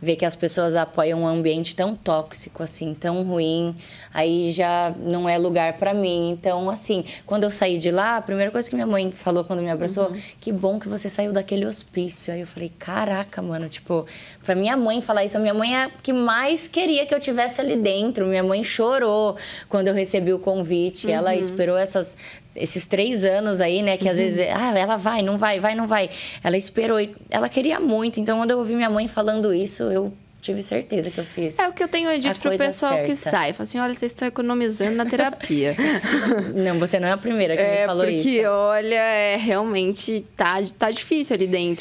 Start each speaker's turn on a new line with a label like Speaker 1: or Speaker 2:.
Speaker 1: ver que as pessoas apoiam um ambiente tão tóxico, assim, tão ruim, aí já não é lugar para mim. Então, assim, quando eu saí de lá, a primeira coisa que minha mãe falou quando me abraçou, uhum. que bom que você saiu daquele hospício. Aí eu falei, caraca, mano, tipo, pra minha mãe falar isso, a minha mãe é a que mais queria que eu tivesse ali dentro. Minha mãe chorou quando eu recebi o convite, uhum. ela esperou essas esses três anos aí, né? Que uhum. às vezes, ah, ela vai, não vai, vai, não vai. Ela esperou e ela queria muito. Então, quando eu ouvi minha mãe falando isso, eu tive certeza que eu fiz. É
Speaker 2: o que eu tenho dito pro pessoal certa. que sai. Fala assim: olha, vocês estão economizando na
Speaker 3: terapia. não, você não é a primeira
Speaker 2: que é, me falou porque, isso. Porque, olha, é,
Speaker 4: realmente tá, tá difícil ali dentro.